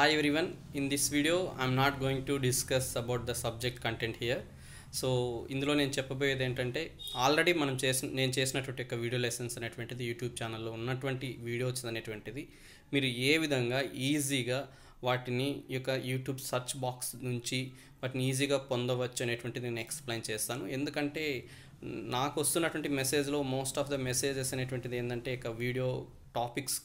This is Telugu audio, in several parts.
hi everyone in this video i'm not going to discuss about the subject content here so ఇందులో నేను చెప్పబోయేది ఏంటంటే ఆల్రెడీ మనం చేసిన నేను చేసినటువంటి యొక్క వీడియో లెసన్స్ అనేటువంటిది యూట్యూబ్ ఛానల్లో ఉన్నటువంటి వీడియోస్ అనేటువంటిది మీరు ఏ విధంగా ఈజీగా వాటిని యొక్క యూట్యూబ్ సర్చ్ బాక్స్ నుంచి వాటిని ఈజీగా పొందవచ్చు అనేటువంటిది నేను ఎక్స్ప్లెయిన్ చేస్తాను ఎందుకంటే నాకు వస్తున్నటువంటి మెసేజ్లో మోస్ట్ ఆఫ్ ద మెసేజెస్ అనేటువంటిది ఏంటంటే ఇక వీడియో టాపిక్స్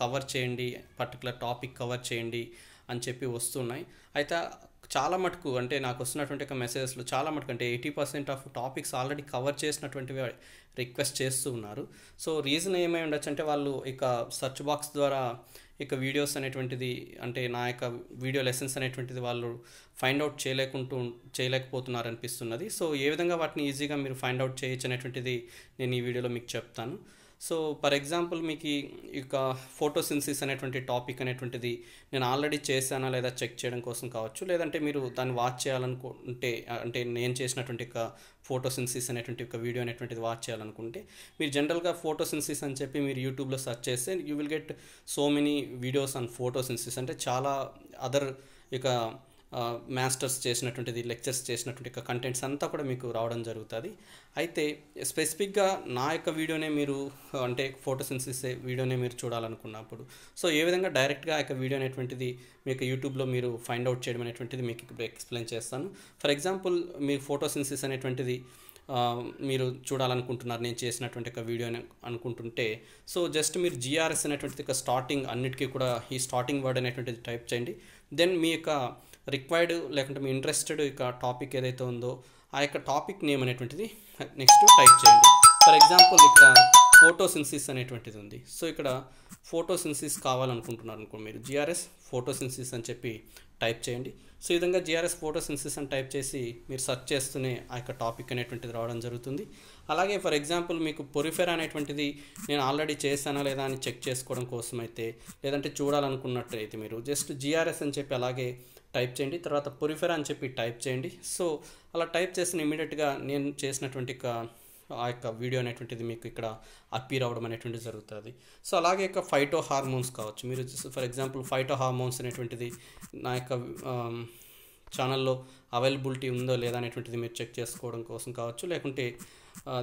కవర్ చేయండి పర్టికులర్ టాపిక్ కవర్ చేయండి అని చెప్పి వస్తున్నాయి అయితే చాలా మటుకు అంటే నాకు వస్తున్నటువంటి ఒక మెసేజెస్లో చాలా మటుకు అంటే eighty percent of topics already cover చేసినటువంటివి రిక్వెస్ట్ చేస్తూ ఉన్నారు సో రీజన్ ఏమై ఉండొచ్చు అంటే వాళ్ళు ఇక సర్చ్ బాక్స్ ద్వారా ఇక వీడియోస్ అనేటువంటిది అంటే నా యొక్క వీడియో లెసన్స్ అనేటువంటిది వాళ్ళు ఫైండ్ అవుట్ చేయలేకుంటూ చేయలేకపోతున్నారు అనిపిస్తున్నది సో ఏ విధంగా వాటిని ఈజీగా మీరు ఫైండ్ అవుట్ చేయొచ్చు అనేటువంటిది నేను ఈ వీడియోలో మీకు చెప్తాను సో ఫర్ ఎగ్జాంపుల్ మీకు ఈ యొక్క ఫోటోసిన్సిస్ అనేటువంటి టాపిక్ అనేటువంటిది నేను ఆల్రెడీ చేశానా లేదా చెక్ చేయడం కోసం కావచ్చు లేదంటే మీరు దాన్ని వాచ్ చేయాలనుకుంటే అంటే నేను చేసినటువంటి ఒక ఫోటోసిన్సిస్ అనేటువంటి ఒక వీడియో అనేటువంటిది వాచ్ చేయాలనుకుంటే మీరు జనరల్గా ఫోటోసిన్సిస్ అని చెప్పి మీరు యూట్యూబ్లో సెర్చ్ చేస్తే you will get so many videos on photosynthesis అంటే చాలా అదర్ ఇక మాస్టర్స్ చేసినటువంటిది లెక్చర్స్ చేసినటువంటి యొక్క కంటెంట్స్ అంతా కూడా మీకు రావడం జరుగుతుంది అయితే స్పెసిఫిక్గా నా యొక్క వీడియోనే మీరు అంటే ఫోటోసిన్సిస్ వీడియోనే మీరు చూడాలనుకున్నప్పుడు సో ఏ విధంగా డైరెక్ట్గా ఆ యొక్క వీడియో అనేటువంటిది మీకు యూట్యూబ్లో మీరు ఫైండ్ అవుట్ చేయడం అనేటువంటిది మీకు ఇప్పుడు ఎక్స్ప్లెయిన్ చేస్తాను ఫర్ ఎగ్జాంపుల్ మీ సెన్సిస్ అనేటువంటిది మీరు చూడాలనుకుంటున్నారు నేను చేసినటువంటి ఒక వీడియో అనుకుంటుంటే సో జస్ట్ మీరు జిఆర్ఎస్ అనేటువంటి ఒక స్టార్టింగ్ అన్నిటికీ కూడా ఈ స్టార్టింగ్ వర్డ్ అనేటువంటిది టైప్ చేయండి దెన్ మీ యొక్క రిక్వైర్డ్ లేకుంటే మీ ఇంట్రెస్టెడ్ ఇక టాపిక్ ఏదైతే ఉందో ఆ యొక్క టాపిక్ నేమ్ అనేటువంటిది నెక్స్ట్ టైప్ చేయండి ఫర్ ఎగ్జాంపుల్ ఇక్కడ ఫోటోసిన్సిస్ అనేటువంటిది ఉంది సో ఇక్కడ ఫోటోసిన్సిస్ కావాలనుకుంటున్నారు అనుకో మీరు జిఆర్ఎస్ ఫోటోసిన్సిస్ అని చెప్పి టైప్ చేయండి సో ఈ విధంగా జిఆర్ఎస్ ఫోటోసిన్సిస్ అని టైప్ చేసి మీరు సెర్చ్ చేస్తూనే ఆ యొక్క టాపిక్ అనేటువంటిది రావడం జరుగుతుంది అలాగే ఫర్ ఎగ్జాంపుల్ మీకు పొరిఫెర్ అనేటువంటిది నేను ఆల్రెడీ చేశానా లేదా అని చెక్ చేసుకోవడం కోసం అయితే లేదంటే అయితే మీరు జస్ట్ జిఆర్ఎస్ అని చెప్పి అలాగే టైప్ చేయండి తర్వాత పొరిఫెరా అని చెప్పి టైప్ చేయండి సో అలా టైప్ చేసిన ఇమీడియట్గా నేను చేసినటువంటి ఆ యొక్క వీడియో అనేటువంటిది మీకు ఇక్కడ అప్పీర్ అవ్వడం అనేటువంటిది జరుగుతుంది సో అలాగే యొక్క ఫైటో హార్మోన్స్ కావచ్చు మీరు ఫర్ ఎగ్జాంపుల్ ఫైటో హార్మోన్స్ అనేటువంటిది నా యొక్క ఛానల్లో అవైలబిలిటీ ఉందో లేదా అనేటువంటిది మీరు చెక్ చేసుకోవడం కోసం కావచ్చు లేకుంటే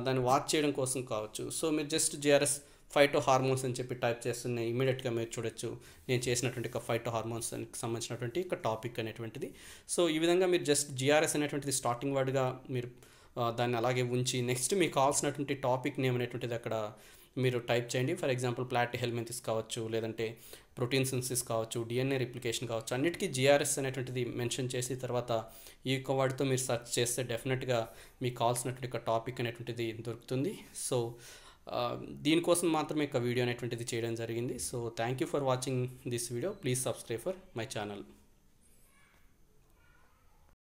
దాన్ని వాచ్ చేయడం కోసం కావచ్చు సో మీరు జస్ట్ జిఆర్ఎస్ ఫైటో హార్మోన్స్ అని చెప్పి టైప్ చేస్తున్న ఇమీడియట్గా మీరు చూడొచ్చు నేను చేసినటువంటి ఒక ఫైటో హార్మోన్స్ సంబంధించినటువంటి ఒక టాపిక్ అనేటువంటిది సో ఈ విధంగా మీరు జస్ట్ జిఆర్ఎస్ అనేటువంటిది స్టార్టింగ్ వర్డ్గా మీరు దాన్ని అలాగే ఉంచి నెక్స్ట్ మీకు కావాల్సినటువంటి టాపిక్ నేమ్ అనేటువంటిది అక్కడ మీరు టైప్ చేయండి ఫర్ ఎగ్జాంపుల్ ప్లాట్ హెల్మెంతిస్ కావచ్చు లేదంటే ప్రోటీన్ సిన్సిస్ కావచ్చు డిఎన్ఏ రిప్లికేషన్ కావచ్చు అన్నిటికీ జిఆర్ఎస్ అనేటువంటిది మెన్షన్ చేసి తర్వాత ఈ యొక్క వాటితో మీరు సెర్చ్ చేస్తే డెఫినెట్గా మీకు కావాల్సినటువంటి టాపిక్ అనేటువంటిది దొరుకుతుంది సో దీనికోసం మాత్రమే ఒక వీడియో అనేటువంటిది చేయడం జరిగింది so thank you for watching this video please subscribe for my channel